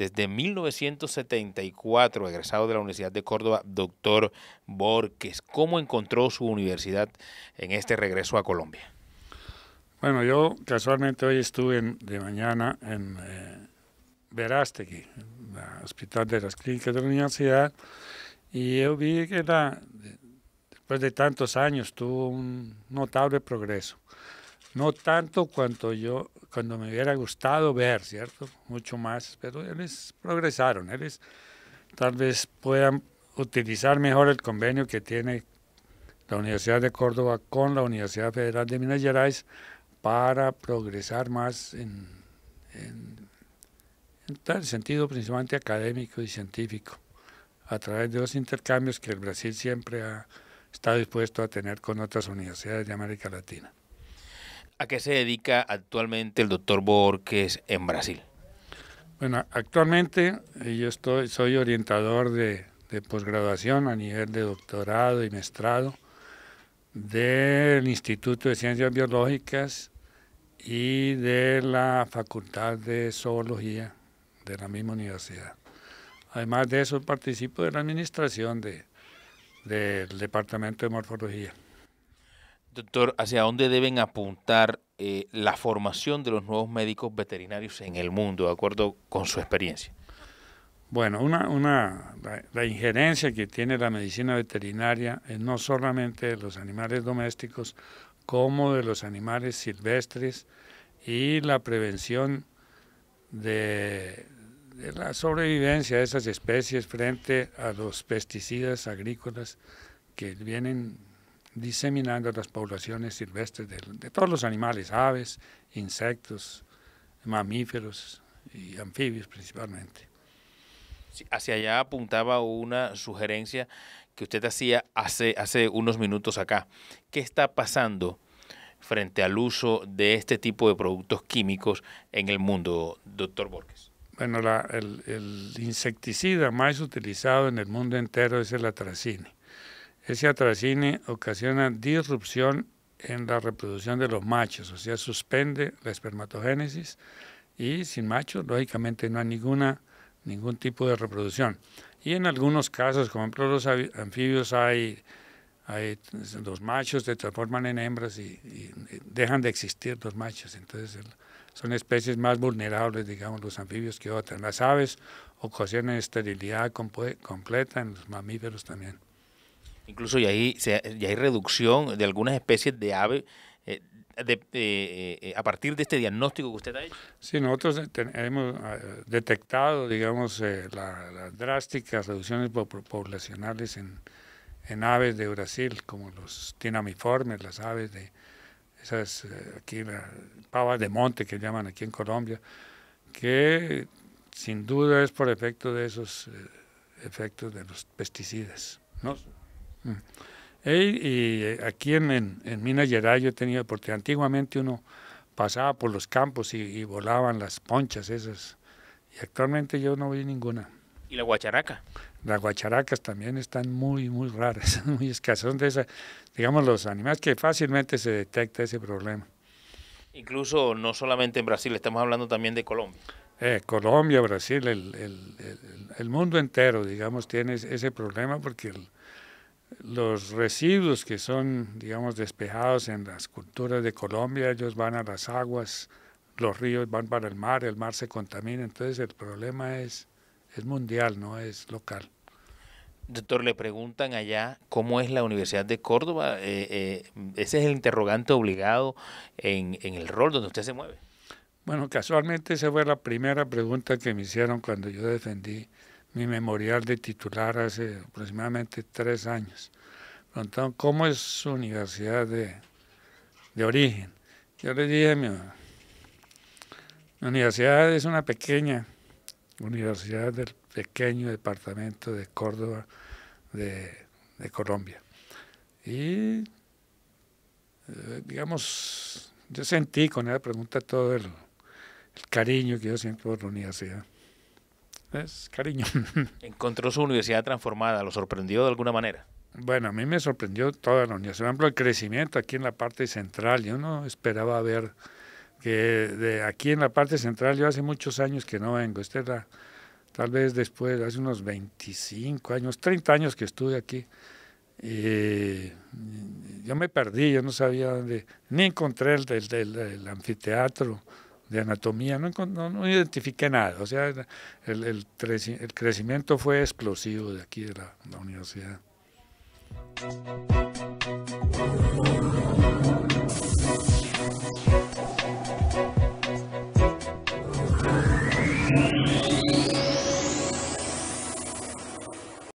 desde 1974, egresado de la Universidad de Córdoba, doctor Borges. ¿Cómo encontró su universidad en este regreso a Colombia? Bueno, yo casualmente hoy estuve de mañana en eh, Verástegui, el Hospital de las Clínicas de la Universidad, y yo vi que después de tantos años tuvo un notable progreso. No tanto cuanto yo cuando me hubiera gustado ver, ¿cierto? Mucho más, pero ellos progresaron, ellos tal vez puedan utilizar mejor el convenio que tiene la Universidad de Córdoba con la Universidad Federal de Minas Gerais para progresar más en, en, tal sentido principalmente académico y científico, a través de los intercambios que el Brasil siempre ha estado dispuesto a tener con otras universidades de América Latina. ¿A qué se dedica actualmente el doctor Borges en Brasil? Bueno, actualmente eh, yo estoy, soy orientador de, posgraduación a nivel de doctorado y maestrado del Instituto de Ciencias Biológicas y de la Facultad de Zoología de la misma universidad. Además de eso, participo de la administración de, del Departamento de Morfología. Doctor, ¿hacia dónde deben apuntar eh, la formación de los nuevos médicos veterinarios en el mundo, de acuerdo con su experiencia? Bueno, una, una, la, injerencia que tiene la medicina veterinaria es no solamente de los animales domésticos, como de los animales silvestres y la prevención de, de la sobrevivencia de esas especies frente a los pesticidas agrícolas que vienen diseminando las poblaciones silvestres de, todos los animales, aves, insectos, mamíferos y anfibios principalmente. hacia allá apuntaba una sugerencia que usted hacía hace, hace unos minutos acá. ¿Qué está pasando frente al uso de este tipo de productos químicos en el mundo, doctor Borges? Bueno, el, el, insecticida más utilizado en el mundo entero es el atracine. Ese atracine ocasiona disrupción en la reproducción de los machos, o sea, suspende la espermatogénesis y sin machos, lógicamente, no hay ninguna, ningún tipo de reproducción. Y en algunos casos, como por ejemplo los anfibios, hay, los machos se transforman en hembras y, dejan de existir los machos. Entonces son especies más vulnerables, digamos, los anfibios que otras. Las aves ocasionan esterilidad completa en los mamíferos también. Incluso ya hay, hay reducción de algunas especies de aves eh, de, eh, eh, a partir de este diagnóstico que usted ha hecho. Sí, nosotros hemos detectado, digamos, las drásticas reducciones poblacionales en, aves de Brasil, como los tinamiformes, las aves de esas aquí las pavas de monte que llaman aquí en Colombia, que sin duda es por efecto de esos efectos de los pesticidas. ¿no? Y, eh, aquí en, en, Minas Gerais yo he tenido, porque antiguamente uno pasaba por los campos y, volaban las ponchas esas, y actualmente yo no vi ninguna. ¿Y la guacharaca? Las guacharacas también están muy, muy raras, muy escasas. Son de esas, digamos, los animales que fácilmente se detecta ese problema. Incluso no solamente en Brasil, estamos hablando también de Colombia. Eh, Colombia, Brasil, el, el, mundo entero, digamos, tiene ese problema porque el los residuos que son, digamos, despejados en las culturas de Colombia, ellos van a las aguas, los ríos van para el mar, el mar se contamina, entonces el problema es, es mundial, no es local. Doctor, le preguntan allá cómo es la Universidad de Córdoba. Eh, eh, ese es el interrogante obligado en, en el rol donde usted se mueve. Bueno, casualmente esa fue la primera pregunta que me hicieron cuando yo defendí mi memorial de titular hace aproximadamente tres años. Preguntaron cómo es su universidad de, origen. Yo le dije, mi, universidad es una pequeña universidad del pequeño departamento de Córdoba de, Colombia. Y, eh, digamos, yo sentí con esa pregunta todo el cariño que yo siento por la universidad. Es cariño? Encontró su universidad transformada, ¿lo sorprendió de alguna manera? Bueno, a mí me sorprendió toda la universidad. Por ejemplo, el crecimiento aquí en la parte central. Yo no esperaba ver que de aquí en la parte central, yo hace muchos años que no vengo. Este era tal vez después, hace unos 25 años, 30 años que estuve aquí. yo me perdí, yo no sabía dónde, ni encontré el, del anfiteatro de anatomía, no, no, identifiqué nada. O sea, el, el, crecimiento fue explosivo de aquí de la universidad.